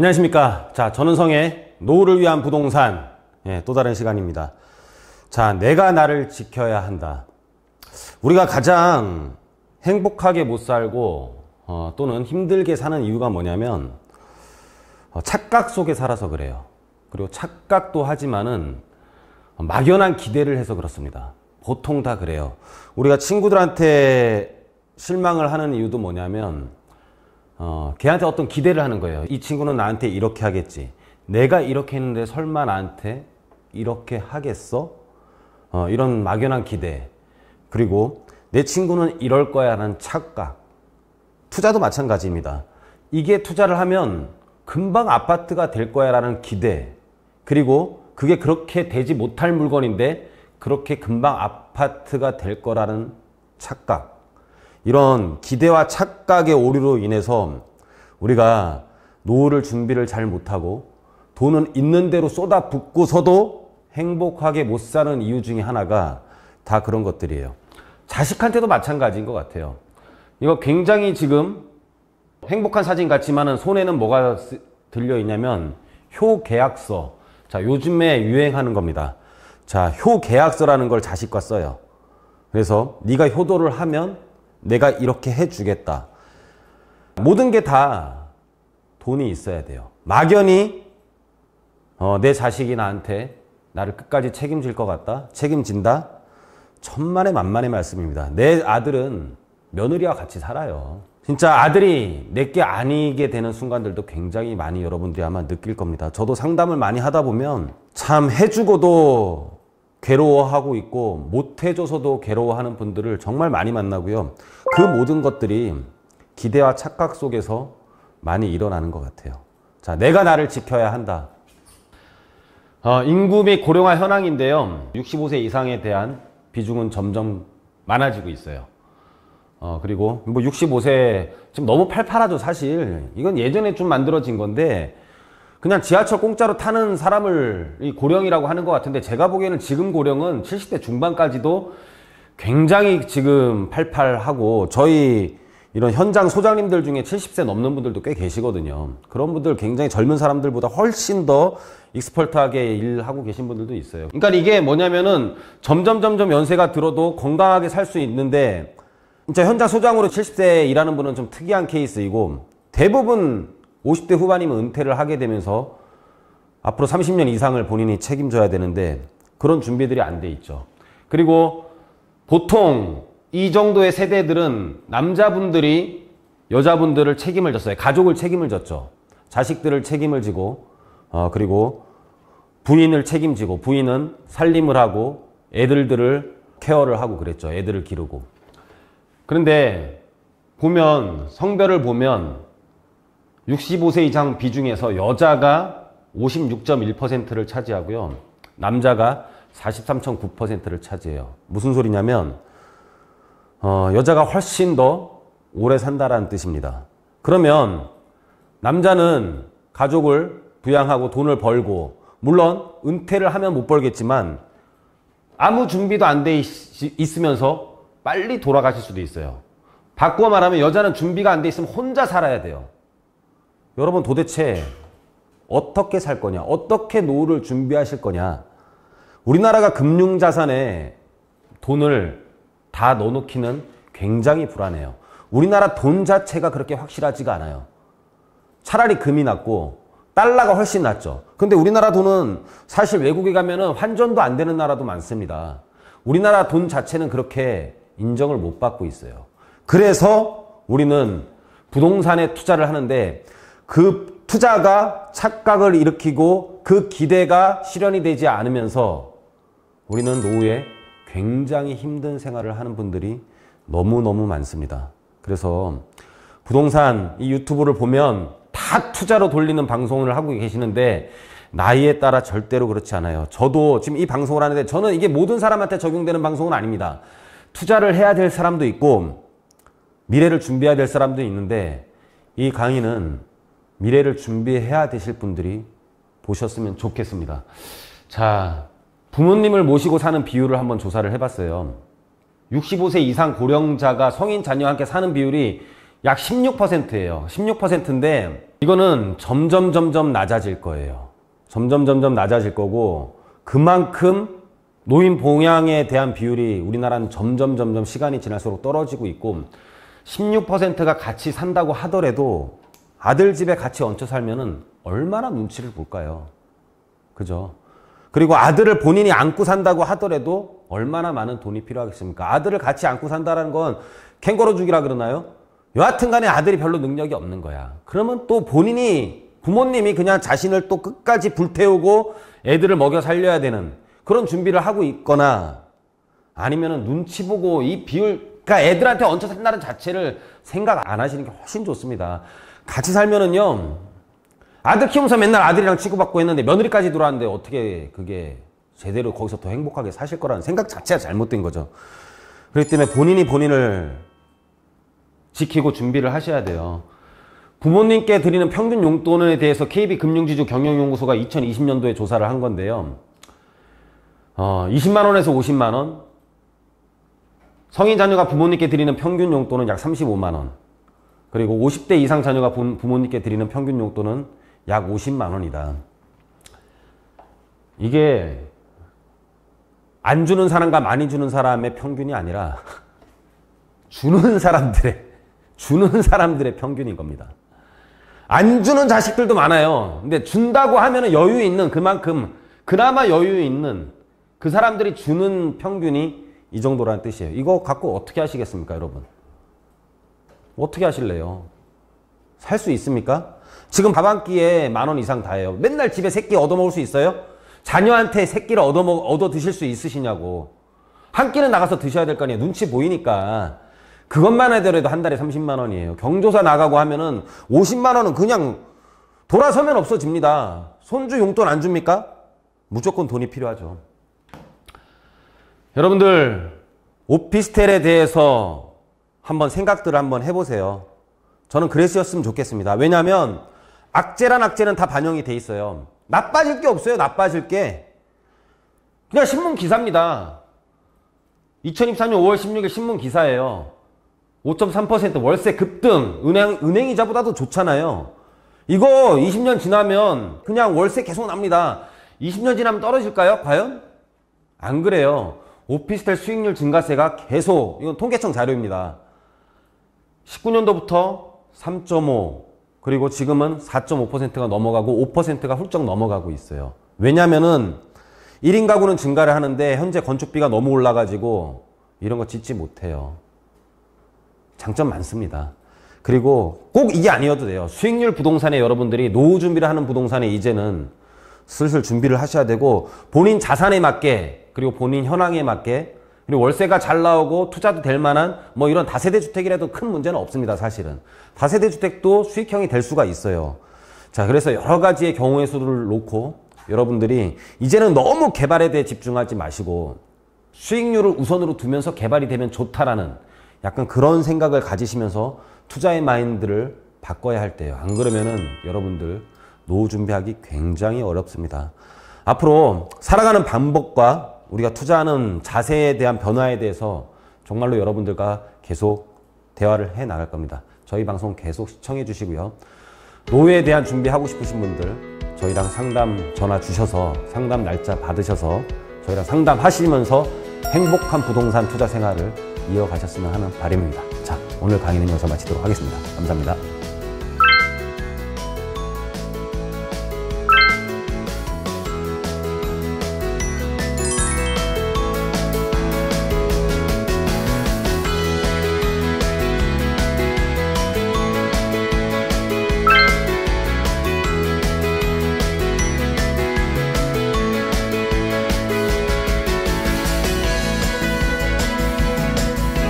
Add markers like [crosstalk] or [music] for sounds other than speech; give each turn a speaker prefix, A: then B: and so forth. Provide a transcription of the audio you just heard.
A: 안녕하십니까. 자, 전원 성의 노후를 위한 부동산 예, 또 다른 시간입니다. 자, 내가 나를 지켜야 한다. 우리가 가장 행복하게 못 살고 어, 또는 힘들게 사는 이유가 뭐냐면 어, 착각 속에 살아서 그래요. 그리고 착각도 하지만은 막연한 기대를 해서 그렇습니다. 보통 다 그래요. 우리가 친구들한테 실망을 하는 이유도 뭐냐면 어, 걔한테 어떤 기대를 하는 거예요. 이 친구는 나한테 이렇게 하겠지. 내가 이렇게 했는데 설마 나한테 이렇게 하겠어? 어, 이런 막연한 기대. 그리고 내 친구는 이럴 거야 라는 착각. 투자도 마찬가지입니다. 이게 투자를 하면 금방 아파트가 될 거야 라는 기대. 그리고 그게 그렇게 되지 못할 물건인데 그렇게 금방 아파트가 될 거라는 착각. 이런 기대와 착각의 오류로 인해서 우리가 노후를 준비를 잘 못하고 돈은 있는 대로 쏟아붓고서도 행복하게 못 사는 이유 중에 하나가 다 그런 것들이에요. 자식한테도 마찬가지인 것 같아요. 이거 굉장히 지금 행복한 사진 같지만은 손에는 뭐가 들려 있냐면 효계약서. 자, 요즘에 유행하는 겁니다. 자, 효계약서라는 걸 자식과 써요. 그래서 네가 효도를 하면 내가 이렇게 해주겠다. 모든 게 다 돈이 있어야 돼요. 막연히 어, 내 자식이 나한테 나를 끝까지 책임질 것 같다. 책임진다. 천만의 만만의 말씀입니다. 내 아들은 며느리와 같이 살아요. 진짜 아들이 내게 아니게 되는 순간들도 굉장히 많이 여러분들이 아마 느낄 겁니다. 저도 상담을 많이 하다 보면 참 해주고도 괴로워하고 있고 못해줘서도 괴로워하는 분들을 정말 많이 만나고요. 그 모든 것들이 기대와 착각 속에서 많이 일어나는 것 같아요. 자, 내가 나를 지켜야 한다. 어, 인구 및 고령화 현황인데요. 65세 이상에 대한 비중은 점점 많아지고 있어요. 어, 그리고 뭐 65세, 지금 너무 팔팔하죠, 사실. 이건 예전에 좀 만들어진 건데, 그냥 지하철 공짜로 타는 사람을 이 고령이라고 하는 것 같은데 제가 보기에는 지금 고령은 70대 중반까지도 굉장히 지금 팔팔하고 저희 이런 현장 소장님들 중에 70세 넘는 분들도 꽤 계시거든요. 그런 분들 굉장히 젊은 사람들보다 훨씬 더 익스퍼트하게 일하고 계신 분들도 있어요. 그러니까 이게 뭐냐면은 점점 점점 연세가 들어도 건강하게 살 수 있는데 진짜 현장 소장으로 70세 일하는 분은 좀 특이한 케이스이고 대부분 50대 후반이면 은퇴를 하게 되면서 앞으로 30년 이상을 본인이 책임져야 되는데 그런 준비들이 안 돼 있죠. 그리고 보통 이 정도의 세대들은 남자분들이 여자분들을 책임을 졌어요. 가족을 책임을 졌죠. 자식들을 책임을 지고 어, 그리고 부인을 책임지고 부인은 살림을 하고 애들들을 케어를 하고 그랬죠. 애들을 기르고. 그런데 보면 성별을 보면 65세 이상 비중에서 여자가 56.1%를 차지하고요. 남자가 43.9%를 차지해요. 무슨 소리냐면 어, 여자가 훨씬 더 오래 산다라는 뜻입니다. 그러면 남자는 가족을 부양하고 돈을 벌고 물론 은퇴를 하면 못 벌겠지만 아무 준비도 안 돼 있으면서 빨리 돌아가실 수도 있어요. 바꿔 말하면 여자는 준비가 안 돼 있으면 혼자 살아야 돼요. 여러분 도대체 어떻게 살 거냐? 어떻게 노후를 준비하실 거냐? 우리나라가 금융자산에 돈을 다 넣어놓기는 굉장히 불안해요. 우리나라 돈 자체가 그렇게 확실하지가 않아요. 차라리 금이 낫고 달러가 훨씬 낫죠. 근데 우리나라 돈은 사실 외국에 가면 환전도 안 되는 나라도 많습니다. 우리나라 돈 자체는 그렇게 인정을 못 받고 있어요. 그래서 우리는 부동산에 투자를 하는데 그 투자가 착각을 일으키고 그 기대가 실현이 되지 않으면서 우리는 노후에 굉장히 힘든 생활을 하는 분들이 너무너무 많습니다. 그래서 부동산 이 유튜브를 보면 다 투자로 돌리는 방송을 하고 계시는데 나이에 따라 절대로 그렇지 않아요. 저도 지금 이 방송을 하는데 저는 이게 모든 사람한테 적용되는 방송은 아닙니다. 투자를 해야 될 사람도 있고 미래를 준비해야 될 사람도 있는데 이 강의는 미래를 준비해야 되실 분들이 보셨으면 좋겠습니다. 자, 부모님을 모시고 사는 비율을 한번 조사를 해봤어요. 65세 이상 고령자가 성인 자녀와 함께 사는 비율이 약 16%예요. 16%인데 이거는 점점 점점 낮아질 거예요. 점점 점점 낮아질 거고 그만큼 노인 봉양에 대한 비율이 우리나라는 점점 점점 시간이 지날수록 떨어지고 있고 16%가 같이 산다고 하더라도 아들 집에 같이 얹혀 살면은 얼마나 눈치를 볼까요? 그죠? 그리고 아들을 본인이 안고 산다고 하더라도 얼마나 많은 돈이 필요하겠습니까? 아들을 같이 안고 산다라는 건 캥거루 죽이라 그러나요? 여하튼 간에 아들이 별로 능력이 없는 거야. 그러면 또 본인이 부모님이 그냥 자신을 또 끝까지 불태우고 애들을 먹여 살려야 되는 그런 준비를 하고 있거나 아니면은 눈치 보고 이 비율 그러니까 애들한테 얹혀 산다는 자체를 생각 안 하시는 게 훨씬 좋습니다. 같이 살면은요 아들 키우면서 맨날 아들이랑 치고받고 했는데 며느리까지 들어왔는데 어떻게 그게 제대로 거기서 더 행복하게 사실 거라는 생각 자체가 잘못된 거죠. 그렇기 때문에 본인이 본인을 지키고 준비를 하셔야 돼요. 부모님께 드리는 평균 용돈에 대해서 KB금융지주 경영연구소가 2020년도에 조사를 한 건데요. 어, 20만원에서 50만원 성인 자녀가 부모님께 드리는 평균 용돈은 약 35만원 그리고 50대 이상 자녀가 부모님께 드리는 평균 용돈은 약 50만 원이다. 이게 안 주는 사람과 많이 주는 사람의 평균이 아니라 [laughs] 주는 사람들의 주는 사람들의 평균인 겁니다. 안 주는 자식들도 많아요. 근데 준다고 하면 여유 있는 그만큼 그나마 여유 있는 그 사람들이 주는 평균이 이 정도라는 뜻이에요. 이거 갖고 어떻게 하시겠습니까, 여러분? 어떻게 하실래요? 살 수 있습니까? 지금 밥 한 끼에 만 원 이상 다예요. 맨날 집에 새끼 얻어먹을 수 있어요? 자녀한테 새끼를 얻어먹, 얻어 드실 수 있으시냐고. 한 끼는 나가서 드셔야 될 거 아니에요. 눈치 보이니까. 그것만 하더라도 한 달에 30만 원이에요. 경조사 나가고 하면은 50만 원은 그냥 돌아서면 없어집니다. 손주 용돈 안 줍니까? 무조건 돈이 필요하죠. 여러분들 오피스텔에 대해서 한번 생각들을 한번 해보세요. 저는 그랬으면 었 좋겠습니다. 왜냐하면 악재란 악재는 다 반영이 돼 있어요. 나빠질 게 없어요. 나빠질 게. 그냥 신문 기사입니다. 2024년 5월 16일 신문 기사예요. 5.3% 월세 급등. 은행, 은행이자보다도 좋잖아요. 이거 20년 지나면 그냥 월세 계속 납니다. 20년 지나면 떨어질까요? 과연? 안 그래요. 오피스텔 수익률 증가세가 계속, 이건 통계청 자료입니다. 19년도부터 3.5 그리고 지금은 4.5%가 넘어가고 5%가 훌쩍 넘어가고 있어요. 왜냐면은 1인 가구는 증가를 하는데 현재 건축비가 너무 올라가지고 이런 거 짓지 못해요. 장점 많습니다. 그리고 꼭 이게 아니어도 돼요. 수익률 부동산에 여러분들이 노후 준비를 하는 부동산에 이제는 슬슬 준비를 하셔야 되고 본인 자산에 맞게 그리고 본인 현황에 맞게 그리고 월세가 잘 나오고 투자도 될 만한 뭐 이런 다세대 주택이라도 큰 문제는 없습니다 사실은 다세대 주택도 수익형이 될 수가 있어요 자 그래서 여러 가지의 경우의 수를 놓고 여러분들이 이제는 너무 개발에 대해 집중하지 마시고 수익률을 우선으로 두면서 개발이 되면 좋다라는 약간 그런 생각을 가지시면서 투자의 마인드를 바꿔야 할 때예요 안 그러면은 여러분들 노후 준비하기 굉장히 어렵습니다 앞으로 살아가는 방법과 우리가 투자하는 자세에 대한 변화에 대해서 정말로 여러분들과 계속 대화를 해 나갈 겁니다. 저희 방송 계속 시청해 주시고요. 노후에 대한 준비하고 싶으신 분들 저희랑 상담 전화 주셔서 상담 날짜 받으셔서 저희랑 상담하시면서 행복한 부동산 투자 생활을 이어가셨으면 하는 바람입니다. 자, 오늘 강의는 여기서 마치도록 하겠습니다. 감사합니다.